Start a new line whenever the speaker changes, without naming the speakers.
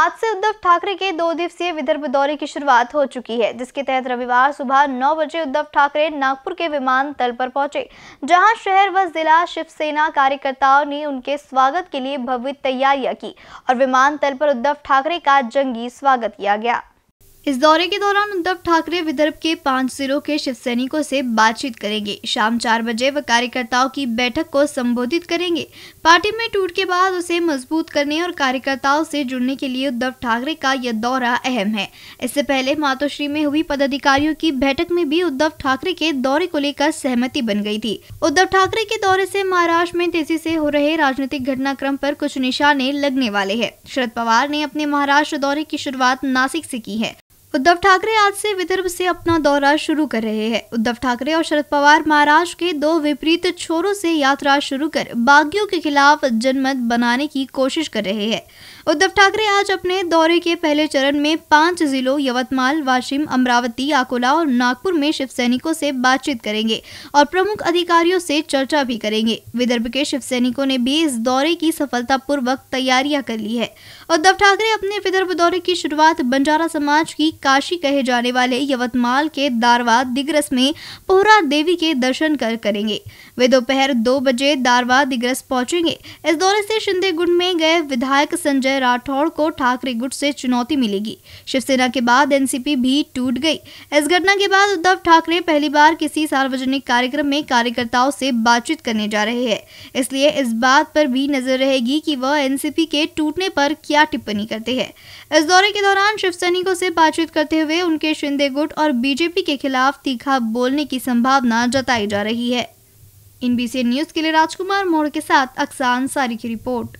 आज से उद्धव ठाकरे के दो दिवसीय विदर्भ दौरे की शुरुआत हो चुकी है जिसके तहत रविवार सुबह नौ बजे उद्धव ठाकरे नागपुर के विमानतल पर पहुंचे जहां शहर व जिला शिवसेना कार्यकर्ताओं ने उनके स्वागत के लिए भव्य तैयारियां की और विमानतल पर उद्धव ठाकरे का जंगी स्वागत किया गया इस दौरे के दौरान उद्धव ठाकरे विदर्भ के पांच जिलों के शिव सैनिकों से बातचीत करेंगे शाम चार बजे वह कार्यकर्ताओं की बैठक को संबोधित करेंगे पार्टी में टूट के बाद उसे मजबूत करने और कार्यकर्ताओं से जुड़ने के लिए उद्धव ठाकरे का यह दौरा अहम है इससे पहले मातोश्री में हुई पदाधिकारियों की बैठक में भी उद्धव ठाकरे के दौरे को लेकर सहमति बन गयी थी उद्धव ठाकरे के दौरे ऐसी महाराष्ट्र में तेजी ऐसी हो रहे राजनीतिक घटनाक्रम आरोप कुछ निशाने लगने वाले है शरद पवार ने अपने महाराष्ट्र दौरे की शुरुआत नासिक ऐसी की है उद्धव ठाकरे आज से विदर्भ से अपना दौरा शुरू कर रहे हैं उद्धव ठाकरे और शरद पवार महाराष्ट्र के दो विपरीत छोरों से यात्रा शुरू कर बागियों के खिलाफ जनमत बनाने की कोशिश कर रहे हैं उद्धव ठाकरे आज अपने दौरे के पहले चरण में पांच जिलों यवतमाल वाशिम अमरावती अकोला और नागपुर में शिव सैनिकों से बातचीत करेंगे और प्रमुख अधिकारियों से चर्चा भी करेंगे विदर्भ के शिव सैनिकों ने भी इस दौरे की सफलता पूर्वक तैयारियां कर ली है उद्धव ठाकरे अपने विदर्भ दौरे की शुरुआत बंजारा समाज की काशी कहे जाने वाले यवतमाल के दारवा दिग्रस में पोहरा देवी के दर्शन कर करेंगे वे दोपहर दो बजे दारवा दिग्रस पहुंचेंगे इस दौरे से शिंदे गुट में गए विधायक संजय राठौड़ को ठाकरे गुट से चुनौती मिलेगी शिवसेना के बाद एनसीपी भी टूट गई इस घटना के बाद उद्धव ठाकरे पहली बार किसी सार्वजनिक कार्यक्रम में कार्यकर्ताओं से बातचीत करने जा रहे हैं इसलिए इस बात पर भी नजर रहेगी कि वह एनसीपी के टूटने पर क्या टिप्पणी करते हैं इस दौरे के दौरान शिवसैनिकों से बातचीत संबोधित करते हुए उनके शिंदे गुट और बीजेपी के खिलाफ तीखा बोलने की संभावना जताई जा रही है इन न्यूज के लिए राजकुमार मोड़ के साथ अक्सान सारी की रिपोर्ट